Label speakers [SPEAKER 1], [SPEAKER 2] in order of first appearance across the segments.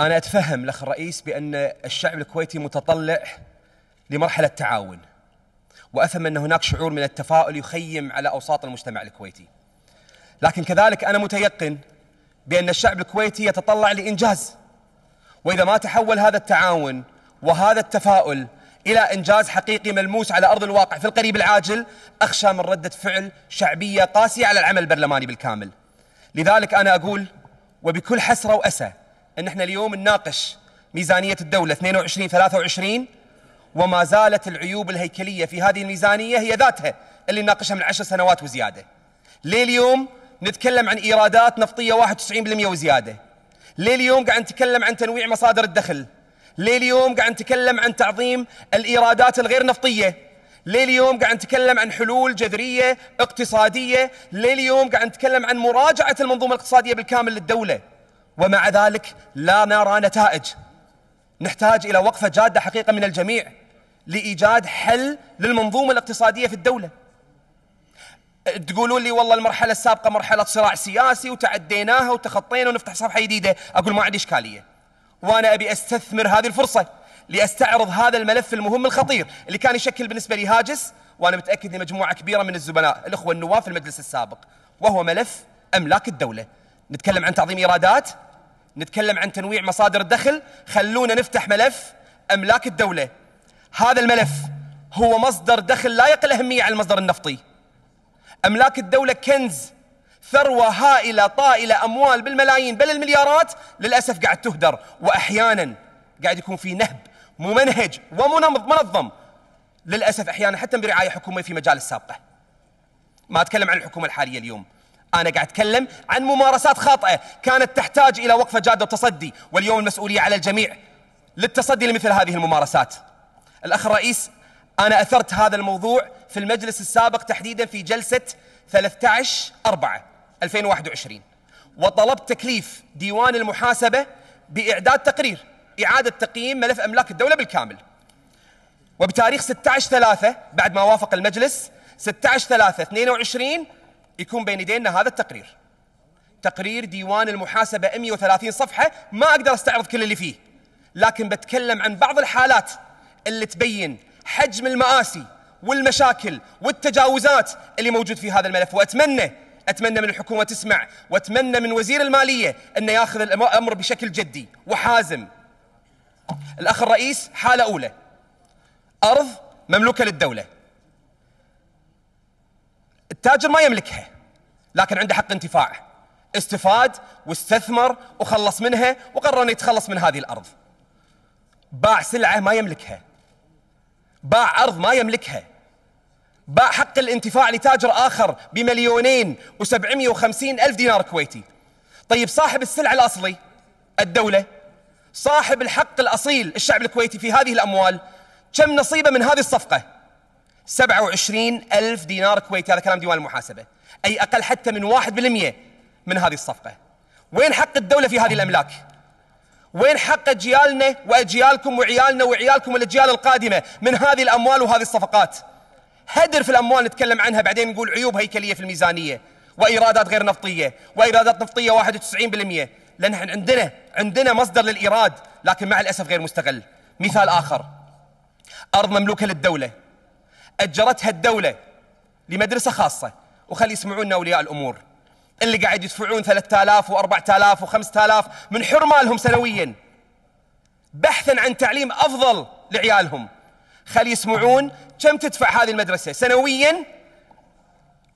[SPEAKER 1] أنا أتفهم الأخ الرئيس بأن الشعب الكويتي متطلع لمرحلة تعاون وأفهم أن هناك شعور من التفاؤل يخيم على أوساط المجتمع الكويتي لكن كذلك أنا متيقن بأن الشعب الكويتي يتطلع لإنجاز وإذا ما تحول هذا التعاون وهذا التفاؤل إلى إنجاز حقيقي ملموس على أرض الواقع في القريب العاجل أخشى من ردة فعل شعبية قاسية على العمل البرلماني بالكامل لذلك أنا أقول وبكل حسرة وأسى ان احنا اليوم نناقش ميزانيه الدوله 22 23 وما زالت العيوب الهيكليه في هذه الميزانيه هي ذاتها اللي نناقشها من عشر سنوات وزياده. ليه اليوم نتكلم عن ايرادات نفطيه 91% وزياده؟ ليه اليوم قاعد نتكلم عن تنويع مصادر الدخل؟ ليه اليوم قاعد نتكلم عن تعظيم الايرادات الغير نفطيه؟ ليه اليوم قاعد نتكلم عن حلول جذريه اقتصاديه؟ ليه اليوم قاعد نتكلم عن مراجعه المنظومه الاقتصاديه بالكامل للدوله؟ ومع ذلك لا نرى نتائج نحتاج إلى وقفة جادة حقيقة من الجميع لإيجاد حل للمنظومة الاقتصادية في الدولة تقولون لي والله المرحلة السابقة مرحلة صراع سياسي وتعديناها وتخطينا ونفتح صفحة جديدة أقول ما عندي إشكالية وأنا أبي أستثمر هذه الفرصة لأستعرض هذا الملف المهم الخطير اللي كان يشكل بالنسبة لي هاجس وأنا متأكد لمجموعة كبيرة من الزملاء الأخوة النواب في المجلس السابق وهو ملف أملاك الدولة نتكلم عن تعظيم إيرادات نتكلم عن تنويع مصادر الدخل خلونا نفتح ملف أملاك الدولة هذا الملف هو مصدر دخل لا يقل أهمية عن المصدر النفطي أملاك الدولة كنز ثروة هائلة طائلة أموال بالملايين بل المليارات للأسف قاعد تهدر وأحيانا قاعد يكون في نهب ممنهج ومنظم للأسف أحيانا حتى برعاية حكومية في مجال السابقة ما أتكلم عن الحكومة الحالية اليوم أنا قاعد أتكلم عن ممارسات خاطئة كانت تحتاج إلى وقفة جادة وتصدي واليوم المسؤولية على الجميع للتصدي لمثل هذه الممارسات الأخ الرئيس أنا أثرت هذا الموضوع في المجلس السابق تحديدا في جلسة 13 4 2021 وطلبت تكليف ديوان المحاسبة بإعداد تقرير إعادة تقييم ملف أملاك الدولة بالكامل وبتاريخ 16 3 بعد ما وافق المجلس 16 3 22 يكون بين يدينا هذا التقرير تقرير ديوان المحاسبة 130 صفحة ما أقدر أستعرض كل اللي فيه لكن بتكلم عن بعض الحالات اللي تبين حجم المآسي والمشاكل والتجاوزات اللي موجود في هذا الملف وأتمنى أتمنى من الحكومة تسمع وأتمنى من وزير المالية أنه ياخذ الأمر بشكل جدي وحازم الأخ الرئيس حالة أولى أرض مملوكة للدولة التاجر ما يملكها لكن عنده حق انتفاع استفاد واستثمر وخلص منها وقرر انه يتخلص من هذه الارض باع سلعه ما يملكها باع ارض ما يملكها باع حق الانتفاع لتاجر آخر بمليونين و750 ألف دينار كويتي طيب صاحب السلع الأصلي الدولة صاحب الحق الأصيل الشعب الكويتي في هذه الأموال كم نصيبه من هذه الصفقة 27 ألف دينار كويتي هذا كلام ديوان المحاسبة أي أقل حتى من 1% من هذه الصفقة وين حق الدولة في هذه الأملاك وين حق أجيالنا وأجيالكم وعيالنا وعيالكم والأجيال القادمة من هذه الأموال وهذه الصفقات هدر في الأموال نتكلم عنها بعدين نقول عيوب هيكلية في الميزانية وإيرادات غير نفطية وإيرادات نفطية 91% لأن عندنا عندنا مصدر للإيراد لكن مع الأسف غير مستغل مثال آخر أرض مملوكة للدولة أجرتها الدولة لمدرسة خاصة وخلي يسمعونا أولياء الأمور اللي قاعد يدفعون 3000 و4000 و5000 من حرمالهم سنويا بحثا عن تعليم أفضل لعيالهم خلي يسمعون كم تدفع هذه المدرسة سنويا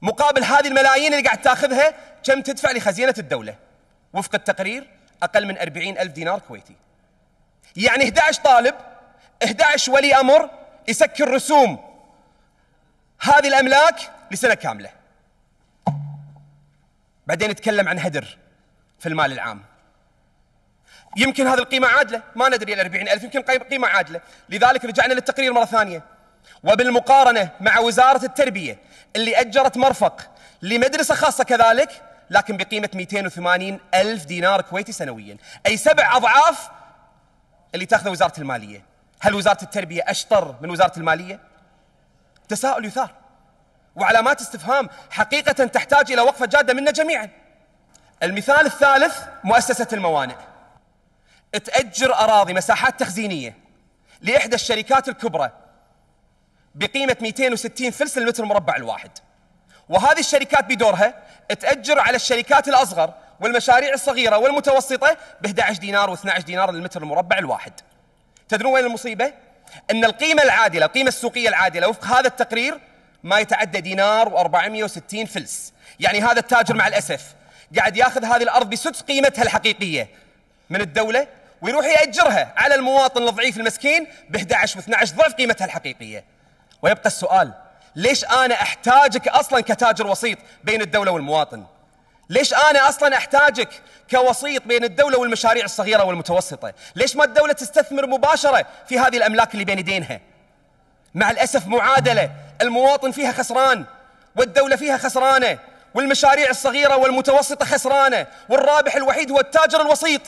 [SPEAKER 1] مقابل هذه الملايين اللي قاعد تاخذها كم تدفع لخزينة الدولة وفق التقرير أقل من أربعين ألف دينار كويتي يعني 11 طالب 11 ولي أمر يسكر رسوم هذه الأملاك لسنة كاملة بعدين نتكلم عن هدر في المال العام يمكن هذه القيمة عادلة ما ندري الأربعين ألف يمكن قيمة عادلة لذلك رجعنا للتقرير مرة ثانية وبالمقارنة مع وزارة التربية اللي أجرت مرفق لمدرسة خاصة كذلك لكن بقيمة 280 ألف دينار كويتي سنويا أي سبع أضعاف اللي تاخذه وزارة المالية هل وزارة التربية أشطر من وزارة المالية؟ تساؤل يثار وعلامات استفهام حقيقة تحتاج إلى وقفة جادة منا جميعا المثال الثالث مؤسسة الموانئ تأجر أراضي مساحات تخزينية لإحدى الشركات الكبرى بقيمة 260 فلس للمتر المربع الواحد وهذه الشركات بدورها تأجر على الشركات الأصغر والمشاريع الصغيرة والمتوسطة ب 11 دينار و12 دينار للمتر المربع الواحد تدرون وين المصيبة؟ أن القيمة العادلة القيمة السوقية العادلة وفق هذا التقرير ما يتعدى دينار و460 فلس يعني هذا التاجر مع الأسف قاعد ياخذ هذه الأرض بسدس قيمتها الحقيقية من الدولة ويروح يأجرها على المواطن الضعيف المسكين ب 11 و 12 ضعف قيمتها الحقيقية ويبقى السؤال ليش أنا أحتاجك أصلا كتاجر وسيط بين الدولة والمواطن ليش أنا أصلا أحتاجك كوسيط بين الدولة والمشاريع الصغيرة والمتوسطة ليش ما الدولة تستثمر مباشرة في هذه الأملاك اللي بين يدينها مع الأسف معادلة المواطن فيها خسران والدولة فيها خسرانة والمشاريع الصغيرة والمتوسطة خسرانة والرابح الوحيد هو التاجر الوسيط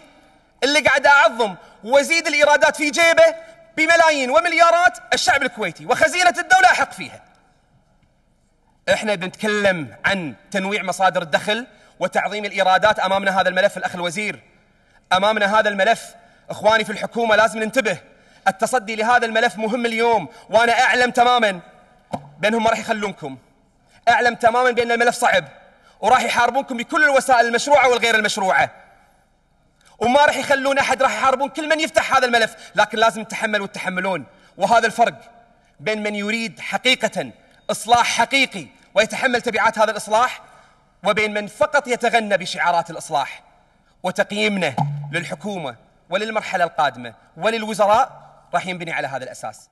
[SPEAKER 1] اللي قاعد أعظم وزيد الإيرادات في جيبه بملايين ومليارات الشعب الكويتي وخزينة الدولة أحق فيها احنا بنتكلم عن تنويع مصادر الدخل وتعظيم الإيرادات أمامنا هذا الملف الأخ الوزير أمامنا هذا الملف إخواني في الحكومة لازم ننتبه التصدي لهذا الملف مهم اليوم وأنا أعلم تماما بأنهم ما راح يخلونكم أعلم تماما بأن الملف صعب وراح يحاربونكم بكل الوسائل المشروعة والغير المشروعة وما راح يخلون أحد راح يحاربون كل من يفتح هذا الملف لكن لازم نتحمل وتتحملون وهذا الفرق بين من يريد حقيقة إصلاح حقيقي ويتحمل تبعات هذا الإصلاح وبين من فقط يتغنى بشعارات الإصلاح وتقييمنا للحكومة وللمرحلة القادمة وللوزراء راح ينبني على هذا الأساس